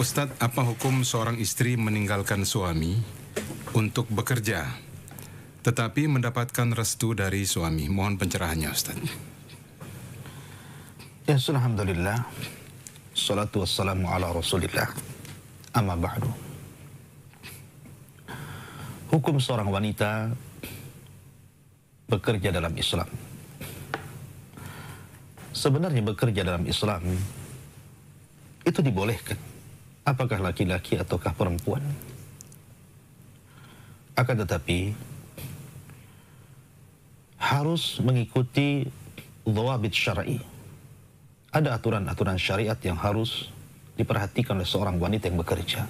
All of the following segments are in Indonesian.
Ustadz, apa hukum seorang istri meninggalkan suami untuk bekerja, tetapi mendapatkan restu dari suami? Mohon pencerahannya, Ustadz. Ya, Alhamdulillah. Salatu wassalamu ala rasulillah. Amma ba'du. Hukum seorang wanita bekerja dalam Islam. Sebenarnya bekerja dalam Islam itu dibolehkan apakah laki-laki ataukah perempuan. Akan tetapi harus mengikuti dhawabit syar'i. Ada aturan-aturan syariat yang harus diperhatikan oleh seorang wanita yang bekerja.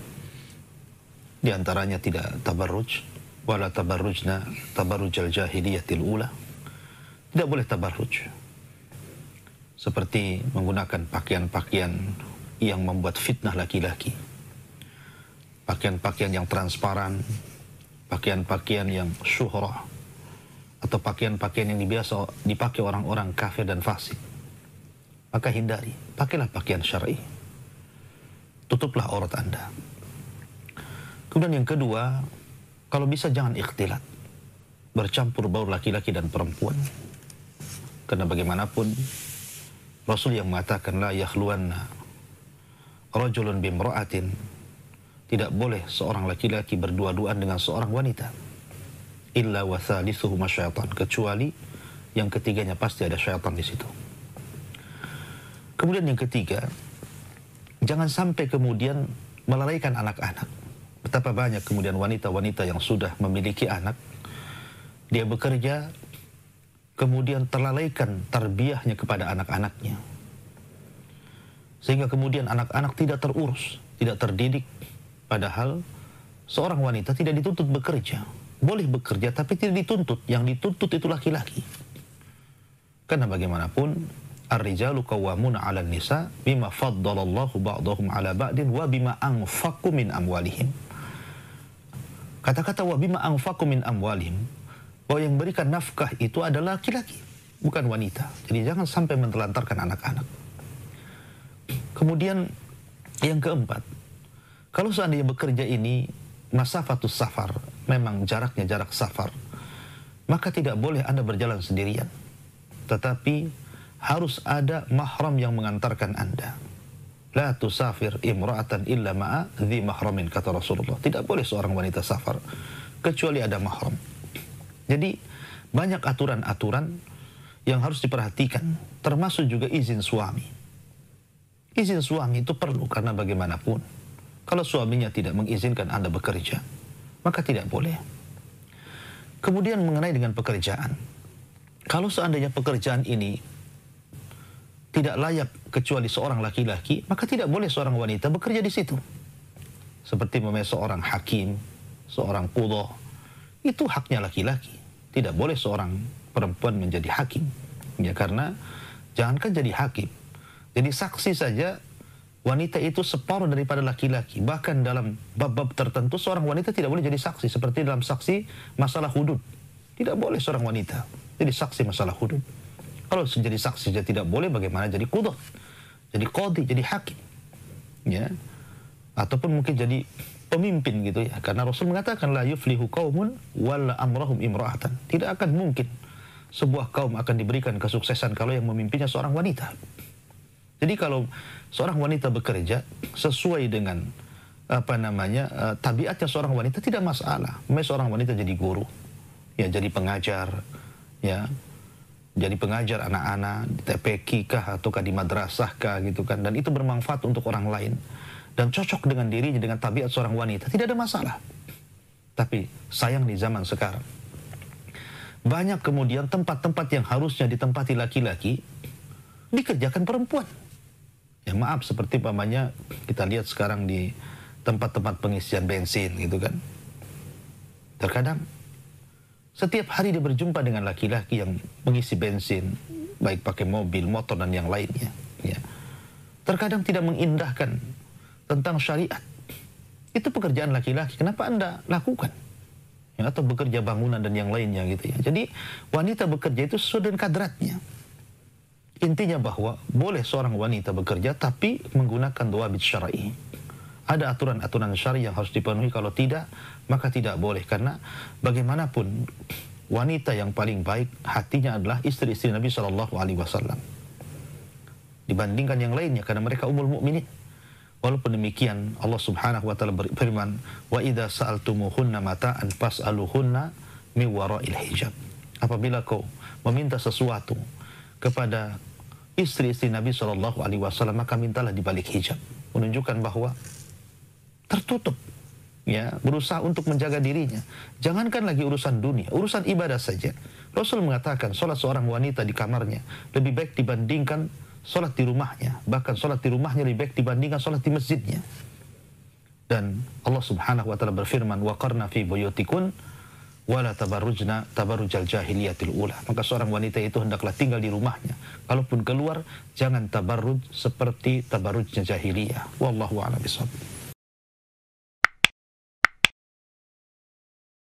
Di antaranya tidak tabarruj, wala tabarrujna tabarrujal jahiliyatil ula. Tidak boleh tabarruj. Seperti menggunakan pakaian-pakaian yang membuat fitnah laki-laki. Pakaian-pakaian yang transparan, pakaian-pakaian yang syuhrah, atau pakaian-pakaian yang biasa dipakai orang-orang kafir dan fasik. Maka hindari, pakailah pakaian syar'i. Tutuplah aurat Anda. Kemudian yang kedua, kalau bisa jangan ikhtilat. Bercampur baur laki-laki dan perempuan. Karena bagaimanapun Rasul yang mengatakan la yakhluwanna rajulun bimra'atin tidak boleh seorang laki-laki berdua-duaan dengan seorang wanita illa wa thalithuhuma syaitan kecuali yang ketiganya pasti ada syaitan di situ kemudian yang ketiga jangan sampai kemudian melalaikan anak-anak betapa banyak kemudian wanita-wanita yang sudah memiliki anak dia bekerja kemudian terlalaikan terbiahnya kepada anak-anaknya sehingga kemudian anak-anak tidak terurus, tidak terdidik. Padahal seorang wanita tidak dituntut bekerja. Boleh bekerja tapi tidak dituntut. Yang dituntut itu laki-laki. Karena bagaimanapun Ar-rijalu qawwamuna 'alan nisa bima faddalallahu ba'dahum 'ala ba'din wa bima anfaqu min amwalihim. Kata-kata wa bima anfaqu min amwalihim bahwa yang berikan nafkah itu adalah laki-laki, bukan wanita. Jadi jangan sampai mentelantarkan anak-anak. Kemudian yang keempat, kalau seandainya bekerja ini masa masafatus safar, memang jaraknya jarak safar, maka tidak boleh Anda berjalan sendirian. Tetapi harus ada mahram yang mengantarkan Anda. La tusafir imra'atan illa ma'a dhi mahramin, kata Rasulullah. Tidak boleh seorang wanita safar, kecuali ada mahram. Jadi, banyak aturan-aturan yang harus diperhatikan, termasuk juga izin suami. Izin suami itu perlu karena bagaimanapun, kalau suaminya tidak mengizinkan Anda bekerja, maka tidak boleh. Kemudian mengenai dengan pekerjaan, kalau seandainya pekerjaan ini tidak layak kecuali seorang laki-laki, maka tidak boleh seorang wanita bekerja di situ. Seperti memang seorang hakim, seorang kudo, itu haknya laki-laki. Tidak boleh seorang perempuan menjadi hakim. Ya karena jangankan jadi hakim, jadi saksi saja wanita itu separuh daripada laki-laki. Bahkan dalam bab-bab tertentu seorang wanita tidak boleh jadi saksi. Seperti dalam saksi masalah hudud. Tidak boleh seorang wanita jadi saksi masalah hudud. Kalau jadi saksi saja tidak boleh bagaimana jadi kudot. Jadi kodi, jadi hakim. Ya. Ataupun mungkin jadi pemimpin gitu ya. Karena Rasul mengatakan la yuflihu qaumun wala amrahum imra'atan. Tidak akan mungkin sebuah kaum akan diberikan kesuksesan kalau yang memimpinnya seorang wanita. Jadi kalau seorang wanita bekerja sesuai dengan apa namanya eh, tabiatnya seorang wanita tidak masalah. Memang seorang wanita jadi guru, ya jadi pengajar, ya jadi pengajar anak-anak di TPK kah ataukah di madrasah kah gitu kan dan itu bermanfaat untuk orang lain dan cocok dengan dirinya dengan tabiat seorang wanita tidak ada masalah. Tapi sayang di zaman sekarang banyak kemudian tempat-tempat yang harusnya ditempati laki-laki dikerjakan perempuan ya maaf seperti pamannya kita lihat sekarang di tempat-tempat pengisian bensin gitu kan. Terkadang setiap hari dia berjumpa dengan laki-laki yang mengisi bensin baik pakai mobil, motor dan yang lainnya ya. Terkadang tidak mengindahkan tentang syariat. Itu pekerjaan laki-laki. Kenapa Anda lakukan? Ya, atau bekerja bangunan dan yang lainnya gitu ya. Jadi wanita bekerja itu sesuai dengan kadratnya. Intinya bahwa boleh seorang wanita bekerja tapi menggunakan bid syar'i. Ada aturan-aturan syar'i yang harus dipenuhi kalau tidak maka tidak boleh karena bagaimanapun wanita yang paling baik hatinya adalah istri-istri Nabi Shallallahu alaihi wasallam. Dibandingkan yang lainnya karena mereka umul mukminin. Walaupun demikian Allah Subhanahu wa taala berfirman, "Wa idza sa'altumuhunna mata'an fas'aluhunna mi wara'il hijab." Apabila kau meminta sesuatu kepada istri-istri Nabi Shallallahu Alaihi Wasallam maka mintalah dibalik hijab menunjukkan bahwa tertutup ya berusaha untuk menjaga dirinya jangankan lagi urusan dunia urusan ibadah saja Rasul mengatakan sholat seorang wanita di kamarnya lebih baik dibandingkan sholat di rumahnya bahkan sholat di rumahnya lebih baik dibandingkan sholat di masjidnya dan Allah Subhanahu wa taala berfirman wa qarna fi wala tabarrujna tabarrujal jahiliyatil ula. Maka seorang wanita itu hendaklah tinggal di rumahnya. Kalaupun keluar jangan tabarruj seperti tabarujnya jahiliyah. Wallahu a'lam bishawab.